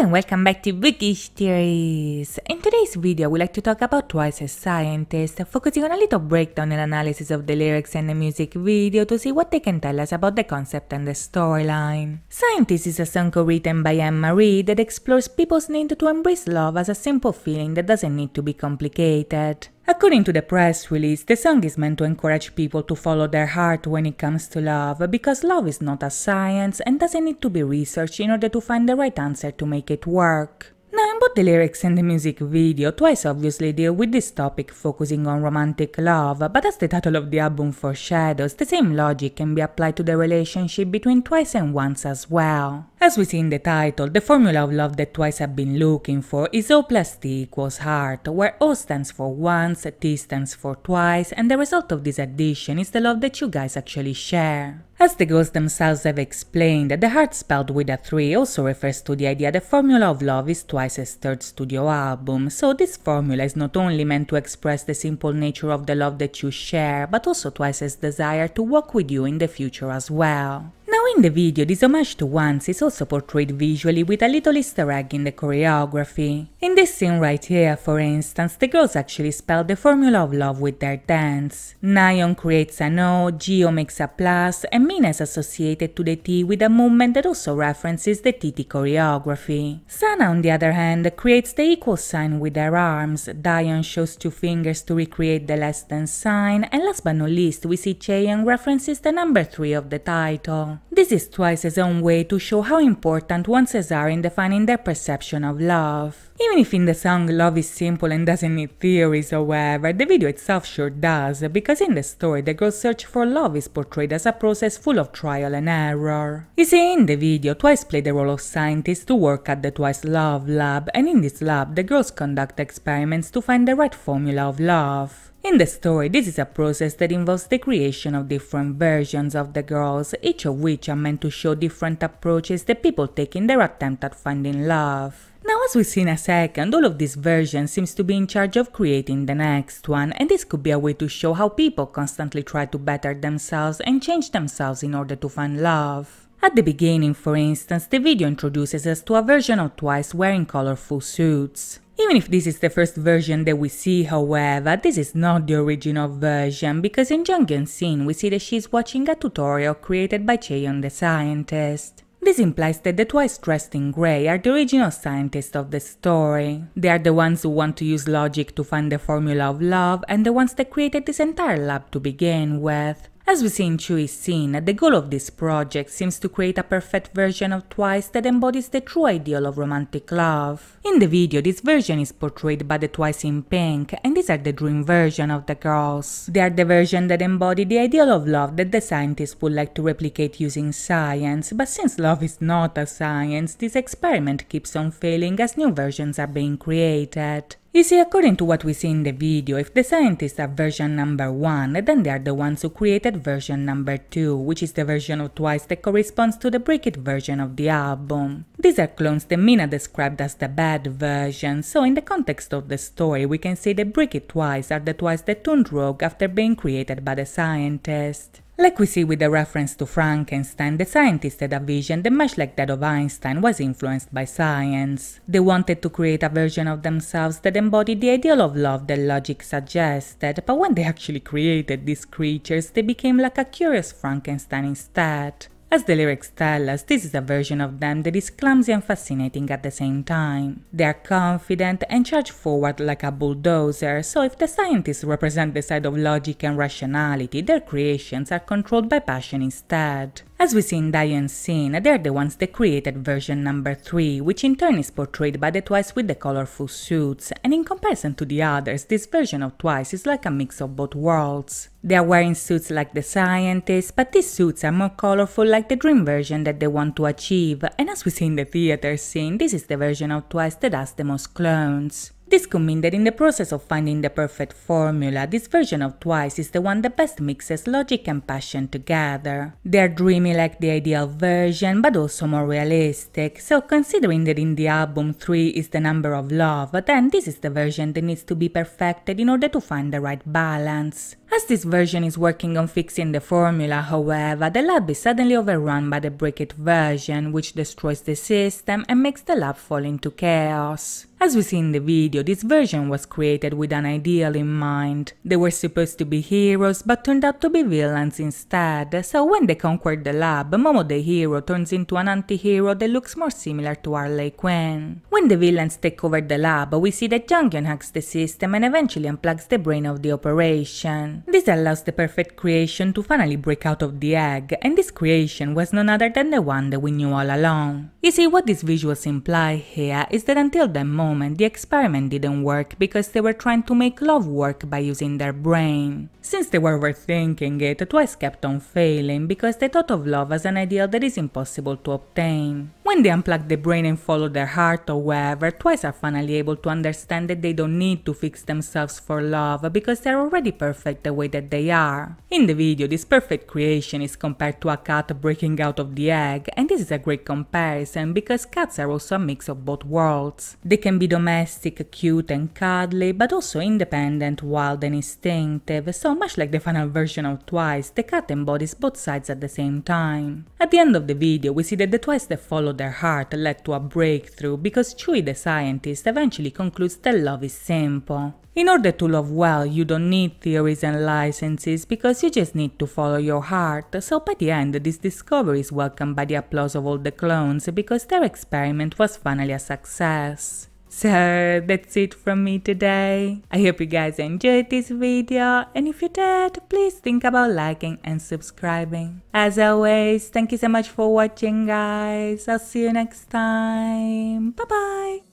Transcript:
and welcome back to Bookish Theories! In today's video, we like to talk about Twice a Scientist, focusing on a little breakdown and analysis of the lyrics and the music video to see what they can tell us about the concept and the storyline. Scientist is a song co-written by Anne Marie that explores people's need to embrace love as a simple feeling that doesn't need to be complicated. According to the press release, the song is meant to encourage people to follow their heart when it comes to love, because love is not a science and doesn't need to be researched in order to find the right answer to make it work. Now, both the lyrics and the music video, Twice obviously deal with this topic focusing on romantic love, but as the title of the album foreshadows, the same logic can be applied to the relationship between Twice and Once as well. As we see in the title, the formula of love that Twice have been looking for is O plus T equals heart, where O stands for once, T stands for twice, and the result of this addition is the love that you guys actually share. As the girls themselves have explained, the heart spelled with a 3 also refers to the idea the formula of love is Twice's third studio album, so this formula is not only meant to express the simple nature of the love that you share, but also Twice's desire to walk with you in the future as well. In the video, this homage to Once is also portrayed visually with a little easter egg in the choreography. In this scene right here, for instance, the girls actually spell the formula of love with their dance. Nion creates an O, Geo makes a plus, and Mina is associated to the T with a movement that also references the TT choreography. Sana, on the other hand, creates the equal sign with her arms, Dion shows two fingers to recreate the less than sign, and last but not least, we see Cheyenne references the number 3 of the title. This is twice his own way to show how important oneses are in defining their perception of love. Even if in the song love is simple and doesn't need theories, however, the video itself sure does, because in the story the girl's search for love is portrayed as a process full of trial and error. You see, in the video, Twice play the role of scientists to work at the Twice Love Lab, and in this lab the girls conduct experiments to find the right formula of love. In the story, this is a process that involves the creation of different versions of the girls, each of which are meant to show different approaches that people take in their attempt at finding love. Now as we see in a second, all of these versions seems to be in charge of creating the next one, and this could be a way to show how people constantly try to better themselves and change themselves in order to find love. At the beginning, for instance, the video introduces us to a version of Twice wearing colorful suits. Even if this is the first version that we see, however, this is not the original version, because in Jung scene we see that she is watching a tutorial created by Cheon the scientist. This implies that the twice dressed in grey are the original scientists of the story. They are the ones who want to use logic to find the formula of love and the ones that created this entire lab to begin with. As we see in Chewy's scene, the goal of this project seems to create a perfect version of Twice that embodies the true ideal of romantic love. In the video, this version is portrayed by the Twice in pink, and these are the dream version of the girls. They are the version that embody the ideal of love that the scientists would like to replicate using science, but since love is not a science, this experiment keeps on failing as new versions are being created. You see, according to what we see in the video, if the scientists have version number 1, then they are the ones who created version number 2, which is the version of Twice that corresponds to the Break It version of the album. These are clones that Mina described as the bad version, so in the context of the story we can say that Break It Twice are the Twice that turned rogue after being created by the scientist. Like we see with the reference to Frankenstein, the scientists had a vision that much like that of Einstein was influenced by science. They wanted to create a version of themselves that embodied the ideal of love that logic suggested, but when they actually created these creatures, they became like a curious Frankenstein instead. As the lyrics tell us, this is a version of them that is clumsy and fascinating at the same time. They are confident and charge forward like a bulldozer, so if the scientists represent the side of logic and rationality, their creations are controlled by passion instead. As we see in Dion's scene, they're the ones that created version number 3, which in turn is portrayed by the Twice with the colorful suits, and in comparison to the others, this version of Twice is like a mix of both worlds. They are wearing suits like the scientists, but these suits are more colorful like the dream version that they want to achieve, and as we see in the theater scene, this is the version of Twice that has the most clones. This could mean that in the process of finding the perfect formula, this version of Twice is the one that best mixes logic and passion together. They're dreamy like the ideal version, but also more realistic, so considering that in the album 3 is the number of love, then this is the version that needs to be perfected in order to find the right balance. As this version is working on fixing the formula, however, the lab is suddenly overrun by the Bricket version, which destroys the system and makes the lab fall into chaos. As we see in the video, this version was created with an ideal in mind. They were supposed to be heroes, but turned out to be villains instead, so when they conquered the lab, Momo the hero turns into an anti-hero that looks more similar to Harley Quinn. When the villains take over the lab, we see that Jungian hacks the system and eventually unplugs the brain of the operation. This allows the perfect creation to finally break out of the egg, and this creation was none other than the one that we knew all along. You see, what these visuals imply here is that until that moment, the experiment didn't work because they were trying to make love work by using their brain. Since they were overthinking it, twice kept on failing because they thought of love as an ideal that is impossible to obtain. When they unplug the brain and follow their heart or wherever, twice are finally able to understand that they don't need to fix themselves for love because they're already perfect the way that they are. In the video, this perfect creation is compared to a cat breaking out of the egg, and this is a great comparison because cats are also a mix of both worlds. They can be domestic, cute and cuddly, but also independent, wild and instinctive, so much like the final version of Twice, the cat embodies both sides at the same time. At the end of the video, we see that the Twice that followed their heart led to a breakthrough because Chewie the scientist eventually concludes that love is simple. In order to love well, you don't need theories and licenses because you just need to follow your heart. So by the end, this discovery is welcomed by the applause of all the clones because their experiment was finally a success. So that's it from me today. I hope you guys enjoyed this video and if you did, please think about liking and subscribing. As always, thank you so much for watching guys. I'll see you next time. Bye bye.